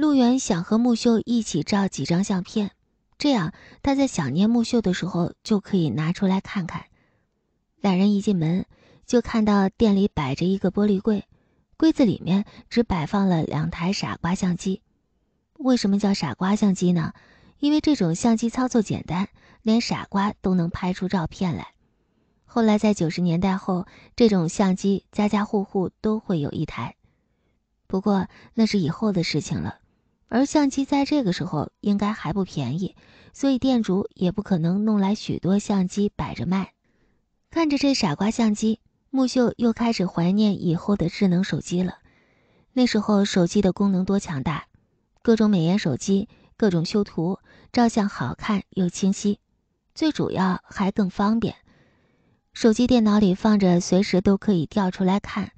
陆远想和木秀一起照几张相片，这样他在想念木秀的时候就可以拿出来看看。两人一进门，就看到店里摆着一个玻璃柜，柜子里面只摆放了两台傻瓜相机。为什么叫傻瓜相机呢？因为这种相机操作简单，连傻瓜都能拍出照片来。后来在九十年代后，这种相机家家户户都会有一台，不过那是以后的事情了。而相机在这个时候应该还不便宜，所以店主也不可能弄来许多相机摆着卖。看着这傻瓜相机，木秀又开始怀念以后的智能手机了。那时候手机的功能多强大，各种美颜手机，各种修图，照相好看又清晰，最主要还更方便。手机、电脑里放着，随时都可以调出来看，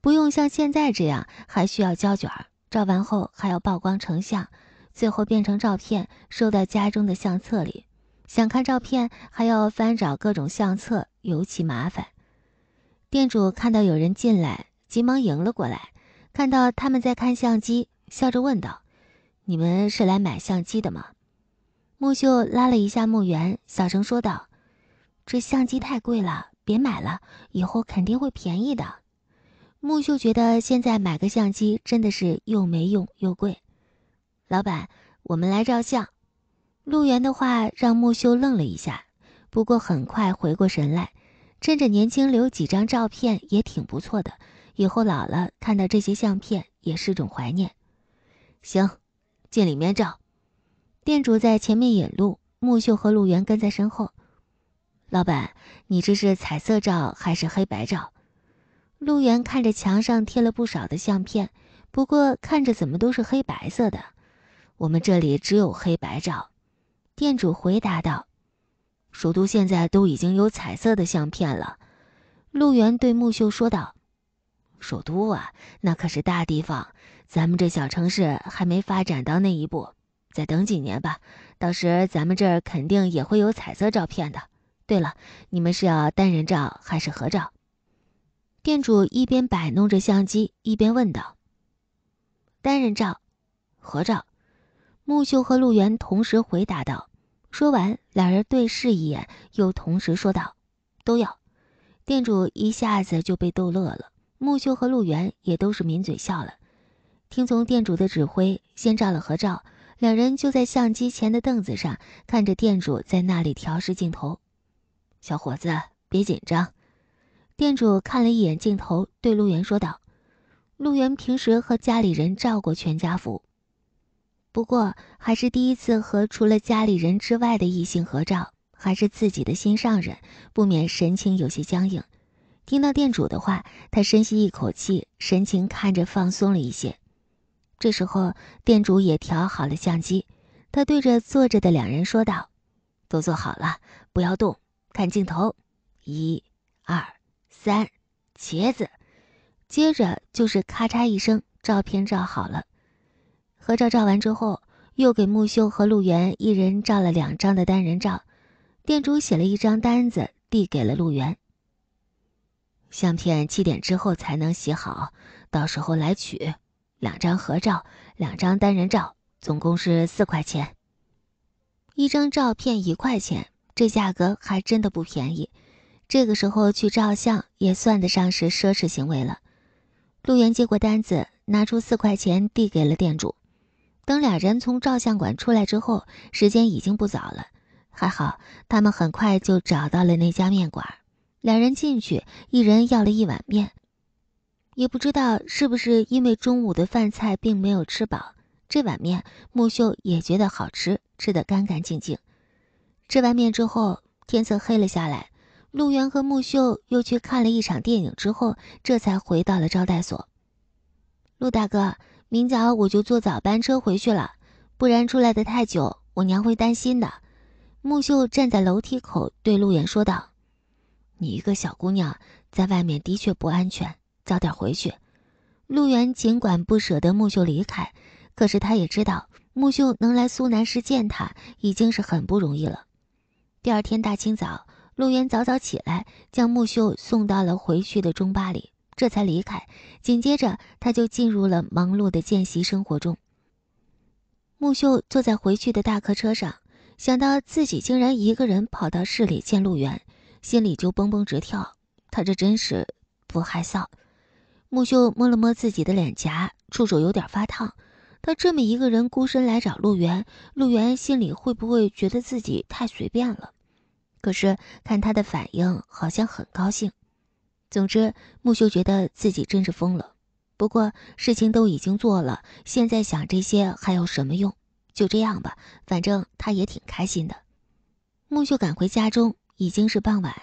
不用像现在这样还需要胶卷儿。照完后还要曝光成像，最后变成照片，收到家中的相册里。想看照片还要翻找各种相册，尤其麻烦。店主看到有人进来，急忙迎了过来。看到他们在看相机，笑着问道：“你们是来买相机的吗？”木秀拉了一下木原，小声说道：“这相机太贵了，别买了，以后肯定会便宜的。”木秀觉得现在买个相机真的是又没用又贵。老板，我们来照相。陆源的话让木秀愣了一下，不过很快回过神来，趁着年轻留几张照片也挺不错的，以后老了看到这些相片也是种怀念。行，进里面照。店主在前面引路，木秀和陆源跟在身后。老板，你这是彩色照还是黑白照？陆源看着墙上贴了不少的相片，不过看着怎么都是黑白色的。我们这里只有黑白照，店主回答道：“首都现在都已经有彩色的相片了。”陆源对木秀说道：“首都啊，那可是大地方，咱们这小城市还没发展到那一步，再等几年吧，到时咱们这儿肯定也会有彩色照片的。对了，你们是要单人照还是合照？”店主一边摆弄着相机，一边问道：“单人照，合照。”木秀和陆源同时回答道。说完，两人对视一眼，又同时说道：“都要。”店主一下子就被逗乐了。木秀和陆源也都是抿嘴笑了。听从店主的指挥，先照了合照。两人就在相机前的凳子上，看着店主在那里调试镜头。“小伙子，别紧张。”店主看了一眼镜头，对陆源说道：“陆源平时和家里人照过全家福，不过还是第一次和除了家里人之外的异性合照，还是自己的心上人，不免神情有些僵硬。”听到店主的话，他深吸一口气，神情看着放松了一些。这时候，店主也调好了相机，他对着坐着的两人说道：“都坐好了，不要动，看镜头，一、二。”三，茄子，接着就是咔嚓一声，照片照好了。合照照完之后，又给木修和陆源一人照了两张的单人照。店主写了一张单子，递给了陆源。相片七点之后才能洗好，到时候来取。两张合照，两张单人照，总共是四块钱。一张照片一块钱，这价格还真的不便宜。这个时候去照相也算得上是奢侈行为了。陆源接过单子，拿出四块钱递给了店主。等俩人从照相馆出来之后，时间已经不早了。还好他们很快就找到了那家面馆。两人进去，一人要了一碗面。也不知道是不是因为中午的饭菜并没有吃饱，这碗面木秀也觉得好吃，吃得干干净净。吃完面之后，天色黑了下来。陆源和木秀又去看了一场电影之后，这才回到了招待所。陆大哥，明早我就坐早班车回去了，不然出来的太久，我娘会担心的。木秀站在楼梯口对陆源说道：“你一个小姑娘在外面的确不安全，早点回去。”陆源尽管不舍得木秀离开，可是他也知道木秀能来苏南市见他已经是很不容易了。第二天大清早。陆源早早起来，将木秀送到了回去的中巴里，这才离开。紧接着，他就进入了忙碌的见习生活中。木秀坐在回去的大客车上，想到自己竟然一个人跑到市里见陆源，心里就蹦蹦直跳。他这真是不害臊！木秀摸了摸自己的脸颊，触手有点发烫。他这么一个人孤身来找陆源，陆源心里会不会觉得自己太随便了？可是看他的反应，好像很高兴。总之，木秀觉得自己真是疯了。不过事情都已经做了，现在想这些还有什么用？就这样吧，反正他也挺开心的。木秀赶回家中，已经是傍晚。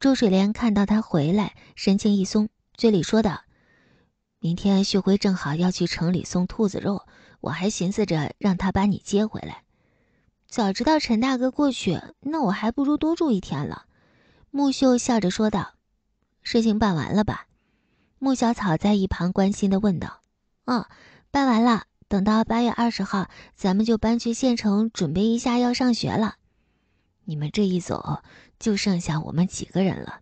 周水莲看到他回来，神情一松，嘴里说道：“明天旭辉正好要去城里送兔子肉，我还寻思着让他把你接回来。”早知道陈大哥过去，那我还不如多住一天了。”木秀笑着说道。“事情办完了吧？”木小草在一旁关心的问道。“嗯，办完了。等到八月二十号，咱们就搬去县城准备一下要上学了。你们这一走，就剩下我们几个人了。”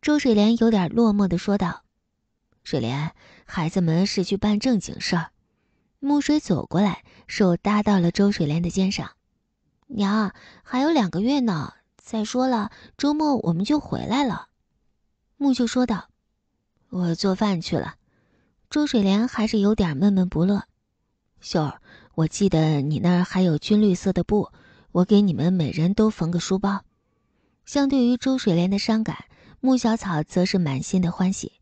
周水莲有点落寞的说道。“水莲，孩子们是去办正经事儿。”木水走过来，手搭到了周水莲的肩上。娘，还有两个月呢。再说了，周末我们就回来了。”木秀说道，“我做饭去了。”周水莲还是有点闷闷不乐。“秀儿，我记得你那儿还有军绿色的布，我给你们每人都缝个书包。”相对于周水莲的伤感，木小草则是满心的欢喜。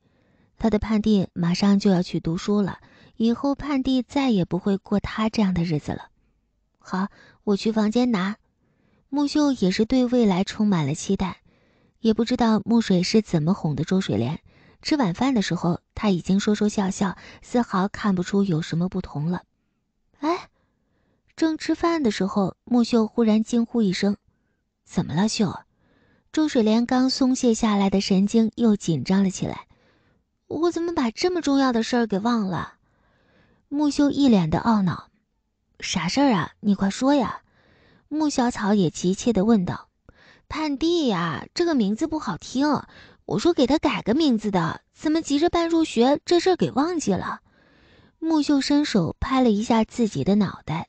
她的盼弟马上就要去读书了，以后盼弟再也不会过他这样的日子了。好。我去房间拿，木秀也是对未来充满了期待，也不知道木水是怎么哄的周水莲。吃晚饭的时候，他已经说说笑笑，丝毫看不出有什么不同了。哎，正吃饭的时候，木秀忽然惊呼一声：“怎么了，秀？”周水莲刚松懈下来的神经又紧张了起来：“我怎么把这么重要的事儿给忘了？”木秀一脸的懊恼。啥事儿啊？你快说呀！木小草也急切地问道：“盼弟呀，这个名字不好听，我说给他改个名字的，怎么急着办入学这事儿给忘记了？”木秀伸手拍了一下自己的脑袋。